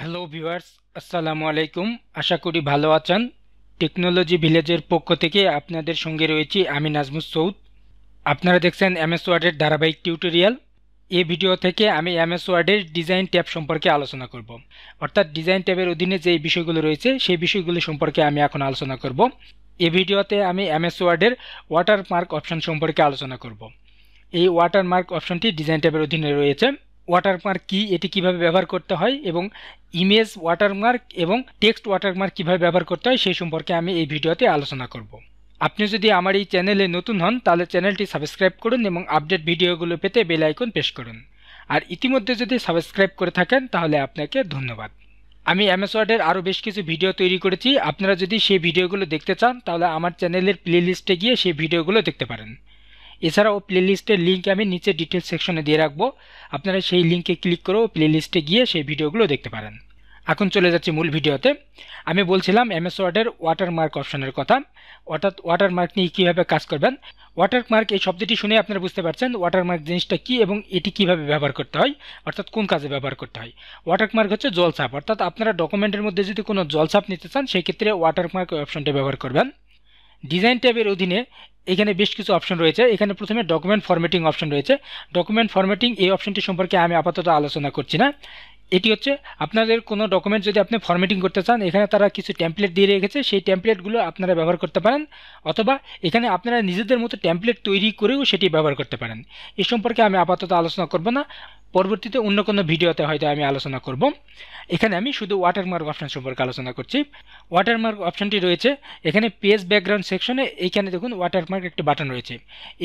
hello viewers আসসালামু আলাইকুম আশা করি ভালো আছেন টেকনোলজি ভিলেজের পক্ষ থেকে আপনাদের সঙ্গে রয়েছি আমি নাজমুস সৌদ আপনারা দেখছেন এমএস ওয়ার্ডের ধারাবাহিক টিউটোরিয়াল এই ভিডিও থেকে আমি এমএস ওয়ার্ডের ডিজাইন ট্যাব সম্পর্কে আলোচনা করব অর্থাৎ ডিজাইন ট্যাবের অধীনে যে বিষয়গুলো রয়েছে সেই বিষয়গুলো সম্পর্কে আমি এখন আলোচনা করব এই ভিডিওতে আমি এমএস ওয়ার্ডের ওয়াটারমার্ক অপশন সম্পর্কে আলোচনা করব এই ওয়াটারমার্ক অপশনটি ডিজাইন ট্যাবের অধীনে রয়েছে ওয়াটারমার্ক কি এটি কিভাবে ব্যবহার করতে হয় এবং ইমেজ ওয়াটারমার্ক এবং টেক্সট ওয়াটারমার্ক কিভাবে ব্যবহার করতে হয় সেই সম্পর্কে আমি এই ভিডিওতে আলোচনা করব আপনি যদি আমার এই চ্যানেলে নতুন হন তাহলে চ্যানেলটি সাবস্ক্রাইব করুন এবং আপডেট ভিডিওগুলো পেতে বেল আইকন পেশ করুন আর ইতিমধ্যে যদি সাবস্ক্রাইব করে থাকেন তাহলে আপনাকে ধন্যবাদ আমি এমএস আরও বেশ কিছু ভিডিও তৈরি করেছি আপনারা যদি সেই ভিডিওগুলো দেখতে চান তাহলে আমার চ্যানেলের প্লেলিস্টে গিয়ে সেই ভিডিওগুলো দেখতে পারেন এছাড়াও প্লেলিস্টের লিঙ্ক আমি নিচে ডিটেল সেকশনে দিয়ে রাখবো আপনারা সেই লিঙ্কে ক্লিক করেও প্লেলিস্টে গিয়ে সেই ভিডিওগুলো দেখতে পারেন এখন চলে যাচ্ছি মূল ভিডিওতে আমি বলছিলাম এমএস ওয়ার্ডের ওয়াটারমার্ক অপশনের কথা অর্থাৎ ওয়াটারমার্ক নিয়ে কীভাবে কাজ করবেন ওয়াটারমার্ক এই শব্দটি শুনে আপনারা বুঝতে পারছেন ওয়াটারমার্ক জিনিসটা কী এবং এটি কিভাবে ব্যবহার করতে হয় অর্থাৎ কোন কাজে ব্যবহার করতে হয় ওয়াটারমার্ক হচ্ছে জলছাপ অর্থাৎ আপনারা ডকুমেন্টের মধ্যে যদি কোনো জলছাপ নিতে চান সেক্ষেত্রে ওয়াটারমার্ক অপশনটা ব্যবহার করবেন ডিজাইন ট্যাবের অধীনে এখানে বেশ কিছু অপশন রয়েছে এখানে প্রথমে ডকুমেন্ট ফরম্যাটিং অপশন রয়েছে ডকুমেন্ট ফরম্যাটিং এই অপশনটি সম্পর্কে আমি আপাতত আলোচনা করছি না এটি হচ্ছে আপনাদের কোনো ডকুমেন্ট যদি আপনি ফর্মেটিং করতে চান এখানে তারা কিছু ট্যাম্পলেট দিয়ে রেখেছে সেই ট্যাম্পলেটগুলো আপনারা ব্যবহার করতে পারেন অথবা এখানে আপনারা নিজেদের মতো ট্যাম্পলেট তৈরি করেও সেটি ব্যবহার করতে পারেন এ সম্পর্কে আমি আপাতত আলোচনা করব না পরবর্তীতে অন্য কোনো ভিডিওতে হয়তো আমি আলোচনা করব এখানে আমি শুধু ওয়াটারমার্ক অপশান সম্পর্কে আলোচনা করছি ওয়াটারমার্ক অপশানটি রয়েছে এখানে পেজ ব্যাকগ্রাউন্ড সেকশনে এইখানে দেখুন ওয়াটারমার্ক একটি বাটন রয়েছে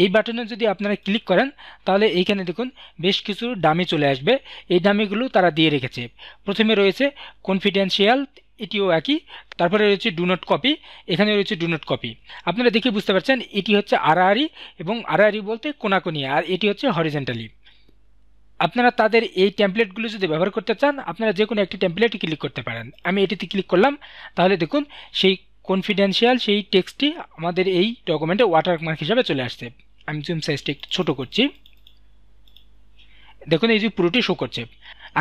এই বাটনে যদি আপনারা ক্লিক করেন তাহলে এইখানে দেখুন বেশ কিছু দামি চলে আসবে এই দামিগুলো তারা দিয়ে রেখেছে প্রথমে রয়েছে কনফিডেন্সিয়াল এটিও একই তারপরে রয়েছে ডু নট কপি এখানে রয়েছে ডু নট কপি আপনারা দেখে বুঝতে পারছেন এটি হচ্ছে আড়াআড়ি এবং আড়াআড়ি বলতে কোনাকোনি আর এটি হচ্ছে হরিজেন্টালি আপনারা তাদের এই ট্যাম্পলেটগুলো যদি ব্যবহার করতে চান আপনারা যে কোনো একটি ট্যাম্পলেট ক্লিক করতে পারেন আমি এটিতে ক্লিক করলাম তাহলে দেখুন সেই কনফিডেন্সিয়াল সেই টেক্সটটি আমাদের এই ডকুমেন্টে ওয়াটারমার্ক হিসাবে চলে আসছে আমি জুম সাইজটা একটু ছোটো করছি দেখুন এই যে পুরোটি শো করছে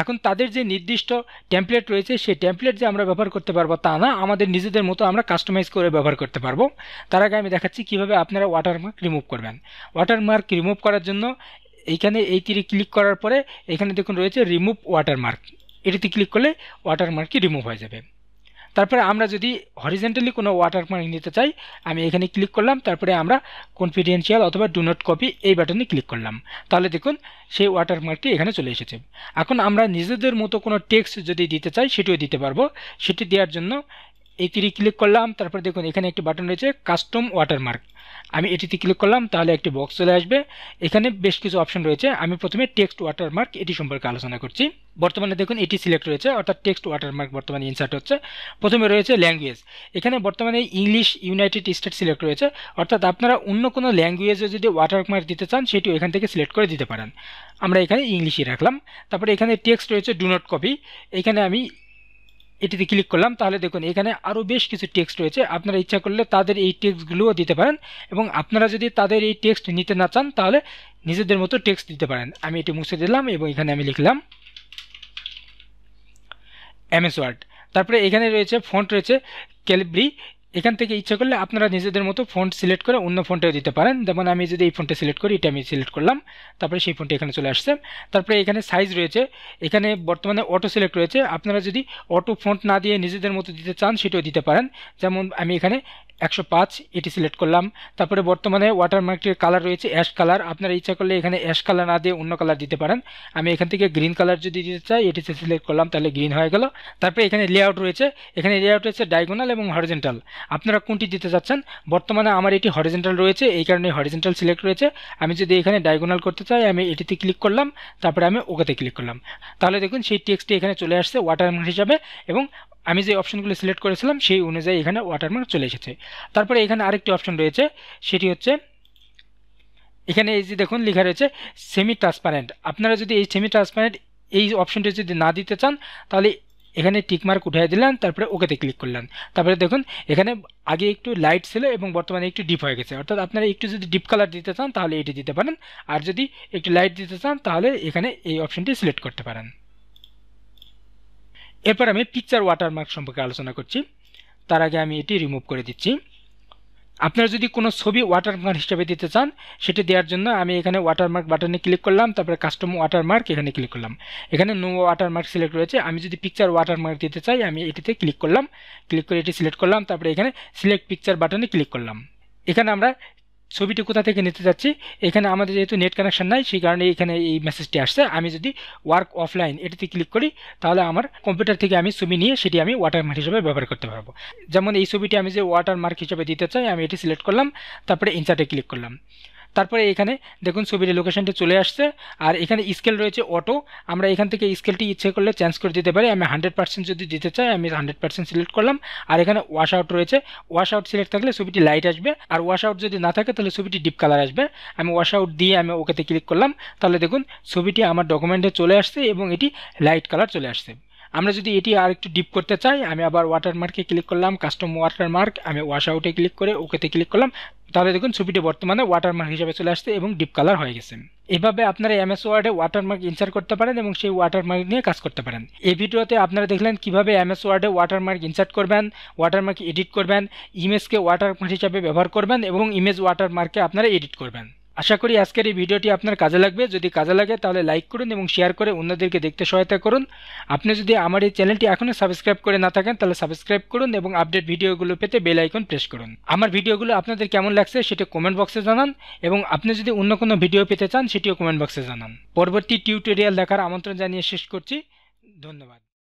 এখন তাদের যে নির্দিষ্ট ট্যাম্পলেট রয়েছে সেই ট্যাম্পলেট যে আমরা ব্যবহার করতে পারবো তা না আমাদের নিজেদের মতো আমরা কাস্টমাইজ করে ব্যবহার করতে পারবো তার আগে আমি দেখাচ্ছি কীভাবে আপনারা ওয়াটারমার্ক রিমুভ করবেন ওয়াটারমার্ক রিমুভ করার জন্য এইখানে এই তীরে ক্লিক করার পরে এখানে দেখুন রয়েছে রিমুভ ওয়াটারমার্ক এটিতে ক্লিক করলে ওয়াটারমার্কটি রিমুভ হয়ে যাবে তারপরে আমরা যদি হরিজেন্টালি কোনো ওয়াটারমার্ক নিতে চাই আমি এখানে ক্লিক করলাম তারপরে আমরা কনফিডেন্সিয়াল অথবা ডু নট কপি এই বাটনে ক্লিক করলাম তাহলে দেখুন সেই ওয়াটারমার্কটি এখানে চলে এসেছে এখন আমরা নিজেদের মতো কোনো টেক্সট যদি দিতে চাই সেটিও দিতে পারবো সেটি দেওয়ার জন্য এই ক্লিক করলাম তারপরে দেখুন এখানে একটি বাটন রয়েছে কাস্টম ওয়াটারমার্ক আমি এটিতে ক্লিক করলাম তাহলে একটি বক্স চলে আসবে এখানে বেশ কিছু অপশন রয়েছে আমি প্রথমে টেক্সট ওয়াটারমার্ক এটি সম্পর্কে আলোচনা করছি বর্তমানে দেখুন এটি সিলেক্ট রয়েছে অর্থাৎ টেক্সট ওয়াটারমার্ক বর্তমানে ইনসার্ট হচ্ছে প্রথমে রয়েছে ল্যাঙ্গুয়েজ এখানে বর্তমানে ইংলিশ ইউনাইটেড স্টেট সিলেক্ট রয়েছে অর্থাৎ আপনারা অন্য কোনো ল্যাঙ্গুয়েজে যদি ওয়াটারমার্ক দিতে চান সেটিও এখান থেকে সিলেক্ট করে দিতে পারেন আমরা এখানে ইংলিশই রাখলাম তারপরে এখানে টেক্সট রয়েছে ডু নট কপি এখানে আমি এটিতে ক্লিক করলাম তাহলে দেখুন এখানে আরও বেশ কিছু টেক্সট রয়েছে আপনারা ইচ্ছা করলে তাদের এই টেক্সটগুলোও দিতে পারেন এবং আপনারা যদি তাদের এই টেক্সট নিতে না চান তাহলে নিজেদের মতো টেক্সট দিতে পারেন আমি এটি মুছে দিলাম এবং এখানে আমি লিখলাম এমএস ওয়ার্ড তারপরে এখানে রয়েছে ফন্ট রয়েছে ক্যালিব্রি এখান থেকে ইচ্ছা করলে আপনারা নিজেদের মতো ফন্ট সিলেক্ট করে অন্য ফোনটাও দিতে পারেন যেমন আমি যদি এই ফোনটা সিলেক্ট করি এটা আমি সিলেক্ট করলাম তারপরে সেই ফোনটা এখানে চলে আসছে তারপরে এখানে সাইজ রয়েছে এখানে বর্তমানে অটো সিলেক্ট রয়েছে আপনারা যদি অটো ফোন না দিয়ে নিজেদের মতো দিতে চান সেটাও দিতে পারেন যেমন আমি এখানে একশো পাঁচ এটি সিলেক্ট করলাম তারপরে বর্তমানে ওয়াটারমার্কটির কালার রয়েছে অ্যাশ কালার আপনারা ইচ্ছা করলে এখানে অ্যাশ কালার না দিয়ে অন্য কালার দিতে পারেন আমি এখান থেকে গ্রিন কালার যদি দিতে চাই এটিতে সিলেক্ট করলাম তাহলে গ্রিন হয়ে গেল তারপরে এখানে লেআউট রয়েছে এখানে লেআউট রয়েছে ডায়গোনাল এবং হরিজেন্টাল আপনারা কোনটি দিতে চাচ্ছেন বর্তমানে আমার এটি হরিজেন্টাল রয়েছে এই কারণে হরিজেন্টাল সিলেক্ট রয়েছে আমি যদি এখানে ডায়গোনাল করতে চাই আমি এটিতে ক্লিক করলাম তারপরে আমি ওকেতে ক্লিক করলাম তাহলে দেখুন সেই টেক্সটটি এখানে চলে আসছে ওয়াটারমার্ক হিসাবে এবং আমি যে অপশানগুলো সিলেক্ট করেছিলাম সেই অনুযায়ী এখানে ওয়াটারমার্ক চলে এসেছে তারপরে এখানে আরেকটি অপশন রয়েছে সেটি হচ্ছে এখানে এই যে দেখুন লেখা রয়েছে সেমি ট্রান্সপারেন্ট আপনারা যদি এই সেমি ট্রান্সপারেন্ট এই অপশনটি যদি না দিতে চান তাহলে এখানে টিকমার্ক উঠে দিলেন তারপরে ওকেতে ক্লিক করলেন তারপরে দেখুন এখানে আগে একটু লাইট ছিল এবং বর্তমানে একটু ডিপ হয়ে গেছে অর্থাৎ আপনারা একটু যদি ডিপ কালার দিতে চান তাহলে এটি দিতে পারেন আর যদি একটু লাইট দিতে চান তাহলে এখানে এই অপশনটি সিলেক্ট করতে পারেন এরপর আমি পিকচার ওয়াটারমার্ক সম্পর্কে আলোচনা করছি তার আগে আমি এটি রিমুভ করে দিচ্ছি আপনারা যদি কোনো ছবি ওয়াটারমার্ক হিসেবে দিতে চান সেটি দেওয়ার জন্য আমি এখানে ওয়াটারমার্ক বাটনে ক্লিক করলাম তারপরে কাস্টম ওয়াটারমার্ক এখানে ক্লিক করলাম এখানে নো ওয়াটারমার্ক সিলেক্ট রয়েছে আমি যদি পিকচার ওয়াটারমার্ক দিতে চাই আমি এটিতে ক্লিক করলাম ক্লিক করে এটি সিলেক্ট করলাম তারপরে এখানে সিলেক্ট পিকচার বাটনে ক্লিক করলাম এখানে আমরা ছবিটি কোথা থেকে নিতে যাচ্ছি এখানে আমাদের যেহেতু নেট কানেকশন নাই সেই কারণে এখানে এই মেসেজটি আসছে আমি যদি ওয়ার্ক অফলাইন এটিতে ক্লিক করি তাহলে আমার কম্পিউটার থেকে আমি ছবি নিয়ে সেটি আমি ওয়াটারমার্ক হিসেবে ব্যবহার করতে পারবো যেমন এই ছবিটি আমি যে ওয়াটারমার্ক হিসেবে দিতে চাই আমি এটি সিলেক্ট করলাম তারপরে ইনসার্টে ক্লিক করলাম তারপরে এখানে দেখুন ছবির লোকেশানটি চলে আসছে আর এখানে স্কেল রয়েছে অটো আমরা এখান থেকে স্কেলটি ইচ্ছে করলে চেঞ্জ করে দিতে পারি আমি হান্ড্রেড পার্সেন্ট যদি দিতে চাই আমি হান্ড্রেড পার্সেন্ট সিলেক্ট করলাম আর এখানে ওয়াশ আউট রয়েছে ওয়াশ আউট সিলেক্ট থাকলে ছবিটি লাইট আসবে আর ওয়াশ আউট যদি না থাকে তাহলে ছবিটি ডিপ কালার আসবে আমি ওয়াশ আউট দিয়ে আমি ওকেতে ক্লিক করলাম তাহলে দেখুন ছবিটি আমার ডকুমেন্টে চলে আসছে এবং এটি লাইট কালার চলে আসছে আমরা যদি এটি আর একটু ডিপ করতে চাই আমি আবার ওয়াটারমার্কে ক্লিক করলাম কাস্টম ওয়াটারমার্ক আমি ওয়াশ আউটে ক্লিক করে ওকেতে ক্লিক করলাম তাহলে দেখুন ছবিটি বর্তমানে ওয়াটারমার্ক হিসেবে চলে আসছে এবং ডিপ কালার হয়ে গেছে এভাবে আপনারা এমএস ওয়ার্ডে ওয়াটারমার্ক ইনসার্ট করতে পারেন এবং সেই ওয়াটারমার্ক নিয়ে কাজ করতে পারেন এই ভিডিওতে আপনারা দেখলেন কিভাবে এমএস ওয়ার্ডে ওয়াটারমার্ক ইনসার্ট করবেন ওয়াটারমার্ক এডিট করবেন ইমেজকে ওয়াটারমার্ক হিসাবে ব্যবহার করবেন এবং ইমেজ ওয়াটারমার্কে আপনারা এডিট করবেন আশা করি আজকের এই ভিডিওটি আপনার কাজে লাগবে যদি কাজে লাগে তাহলে লাইক করুন এবং শেয়ার করে অন্যদেরকে দেখতে সহায়তা করুন আপনি যদি আমার এই চ্যানেলটি এখনও সাবস্ক্রাইব করে না থাকেন তাহলে সাবস্ক্রাইব করুন এবং আপডেট ভিডিওগুলো পেতে বেল আইকন প্রেস করুন আমার ভিডিওগুলো আপনাদের কেমন লাগছে সেটা কমেন্ট বক্সে জানান এবং আপনি যদি অন্য কোনো ভিডিও পেতে চান সেটিও কমেন্ট বক্সে জানান পরবর্তী টিউটোরিয়াল দেখার আমন্ত্রণ জানিয়ে শেষ করছি ধন্যবাদ